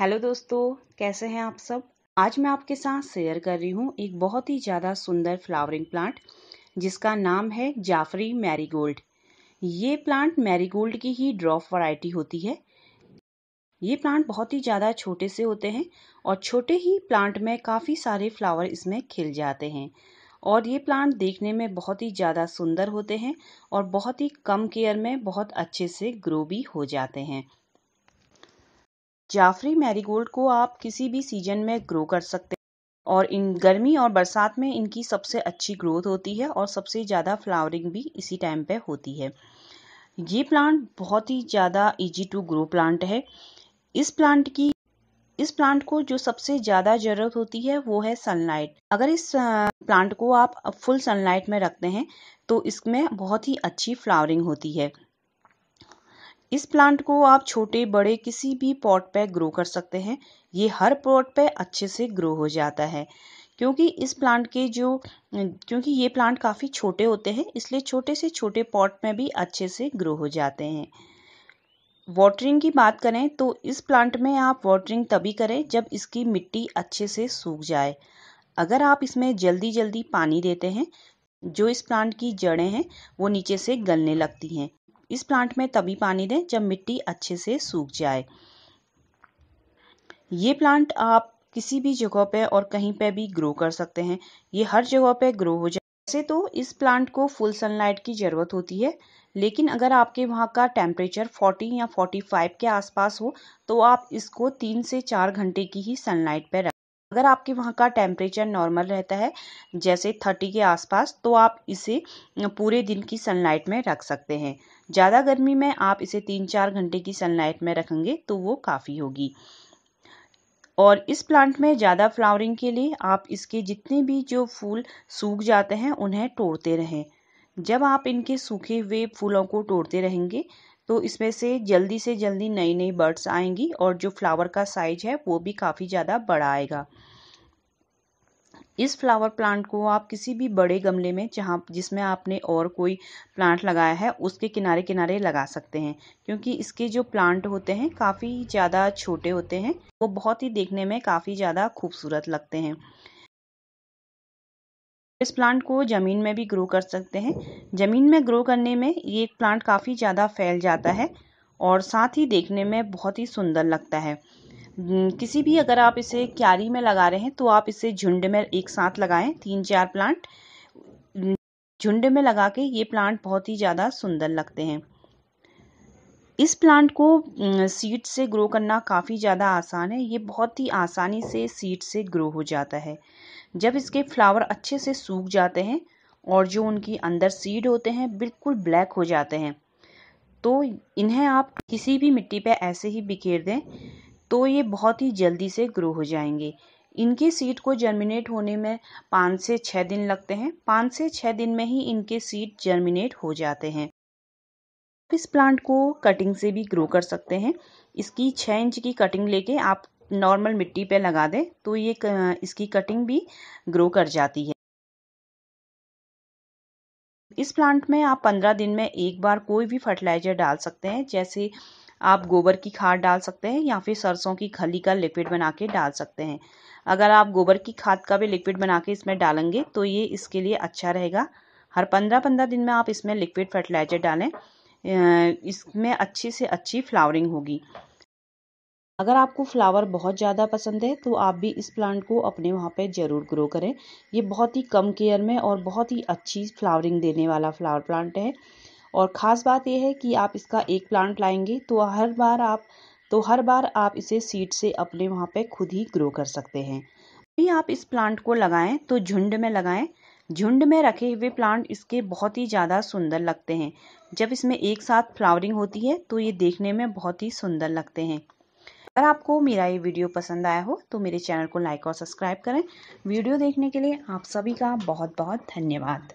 hello दोस्तों कैसे हैं आप सब आज मैं आपके साथ शेयर कर रही हूँ एक बहुत ही ज़्यादा सुंदर फ्लावरिंग प्लांट जिसका नाम है जाफरी मैरीगोल्ड ये प्लांट मैरीगोल्ड की ही ड्रॉप वैरायटी होती है ये प्लांट बहुत ही ज़्यादा छोटे से होते हैं और छोटे ही प्लांट में काफ़ी सारे फ्लावर इसमें खिल जाते हैं और ये प्लांट देखने में बहुत ही ज़्यादा सुंदर होते हैं और बहुत ही कम केयर में बहुत अच्छे से ग्रो भी हो जाते हैं जाफरी मैरीगोल्ड को आप किसी भी सीजन में ग्रो कर सकते हैं और इन गर्मी और बरसात में इनकी सबसे अच्छी ग्रोथ होती है और सबसे ज़्यादा फ्लावरिंग भी इसी टाइम पे होती है ये प्लांट बहुत ही ज़्यादा इजी टू ग्रो प्लांट है इस प्लांट की इस प्लांट को जो सबसे ज़्यादा ज़रूरत होती है वो है सनलाइट अगर इस प्लांट को आप फुल सनलाइट में रखते हैं तो इसमें बहुत ही अच्छी फ्लावरिंग होती है इस प्लांट को आप छोटे बड़े किसी भी पॉट पे ग्रो कर सकते हैं ये हर पॉट पे अच्छे से ग्रो हो जाता है क्योंकि इस प्लांट के जो क्योंकि ये प्लांट काफ़ी छोटे होते हैं इसलिए छोटे से छोटे पॉट में भी अच्छे से ग्रो हो जाते हैं वाटरिंग की बात करें तो इस प्लांट में आप वाटरिंग तभी करें जब इसकी मिट्टी अच्छे से सूख जाए अगर आप इसमें जल्दी जल्दी पानी देते हैं जो इस प्लांट की जड़ें हैं वो नीचे से गलने लगती हैं इस प्लांट में तभी पानी दें जब मिट्टी अच्छे से सूख जाए ये प्लांट आप किसी भी जगह पे और कहीं पे भी ग्रो कर सकते हैं ये हर जगह पे ग्रो हो जाए वैसे तो इस प्लांट को फुल सनलाइट की ज़रूरत होती है लेकिन अगर आपके वहाँ का टेम्परेचर 40 या 45 के आसपास हो तो आप इसको तीन से चार घंटे की ही सनलाइट पे रख अगर आपके वहाँ का टेम्परेचर नॉर्मल रहता है जैसे थर्टी के आसपास तो आप इसे पूरे दिन की सनलाइट में रख सकते हैं ज़्यादा गर्मी में आप इसे तीन चार घंटे की सनलाइट में रखेंगे तो वो काफ़ी होगी और इस प्लांट में ज़्यादा फ्लावरिंग के लिए आप इसके जितने भी जो फूल सूख जाते हैं उन्हें तोड़ते रहें जब आप इनके सूखे हुए फूलों को तोड़ते रहेंगे तो इसमें से जल्दी से जल्दी नई नई बर्ड्स आएंगी और जो फ्लावर का साइज है वो भी काफ़ी ज़्यादा बड़ा आएगा इस फ्लावर प्लांट को आप किसी भी बड़े गमले में जहाँ जिसमें आपने और कोई प्लांट लगाया है उसके किनारे किनारे लगा सकते हैं क्योंकि इसके जो प्लांट होते हैं काफ़ी ज़्यादा छोटे होते हैं वो बहुत ही देखने में काफ़ी ज़्यादा खूबसूरत लगते हैं इस प्लांट को ज़मीन में भी ग्रो कर सकते हैं ज़मीन में ग्रो करने में ये प्लांट काफ़ी ज़्यादा फैल जाता है और साथ ही देखने में बहुत ही सुंदर लगता है किसी भी अगर आप इसे क्यारी में लगा रहे हैं तो आप इसे झुंड में एक साथ लगाएं तीन चार प्लांट झुंड में लगा के ये प्लांट बहुत ही ज़्यादा सुंदर लगते हैं इस प्लांट को सीड से ग्रो करना काफ़ी ज़्यादा आसान है ये बहुत ही आसानी से सीड से ग्रो हो जाता है जब इसके फ्लावर अच्छे से सूख जाते हैं और जो उनकी अंदर सीड होते हैं बिल्कुल ब्लैक हो जाते हैं तो इन्हें आप किसी भी मिट्टी पे ऐसे ही बिखेर दें तो ये बहुत ही जल्दी से ग्रो हो जाएंगे इनके सीड को जर्मिनेट होने में पाँच से छः दिन लगते हैं पाँच से छः दिन में ही इनके सीड जर्मिनेट हो जाते हैं इस प्लांट को कटिंग से भी ग्रो कर सकते हैं इसकी छः इंच की कटिंग लेके आप नॉर्मल मिट्टी पे लगा दें तो ये इसकी कटिंग भी ग्रो कर जाती है इस प्लांट में आप पंद्रह दिन में एक बार कोई भी फर्टिलाइजर डाल सकते हैं जैसे आप गोबर की खाद डाल सकते हैं या फिर सरसों की खली का लिक्विड बना के डाल सकते हैं अगर आप गोबर की खाद का भी लिक्विड बना के इसमें डालेंगे तो ये इसके लिए अच्छा रहेगा हर पंद्रह पंद्रह दिन में आप इसमें लिक्विड फर्टिलाइजर डालें इसमें अच्छी से अच्छी फ्लावरिंग होगी अगर आपको फ्लावर बहुत ज़्यादा पसंद है तो आप भी इस प्लांट को अपने वहाँ पे ज़रूर ग्रो करें ये बहुत ही कम केयर में और बहुत ही अच्छी फ्लावरिंग देने वाला फ्लावर प्लांट है और ख़ास बात यह है कि आप इसका एक प्लांट लाएंगे तो हर बार आप तो हर बार आप इसे सीड से अपने वहाँ पे खुद ही ग्रो कर सकते हैं अभी आप इस प्लांट को लगाएं तो झुंड में लगाएं झुंड में रखे हुए प्लांट इसके बहुत ही ज्यादा सुंदर लगते हैं जब इसमें एक साथ फ्लावरिंग होती है तो ये देखने में बहुत ही सुंदर लगते हैं अगर आपको मेरा ये वीडियो पसंद आया हो तो मेरे चैनल को लाइक और सब्सक्राइब करें वीडियो देखने के लिए आप सभी का बहुत बहुत धन्यवाद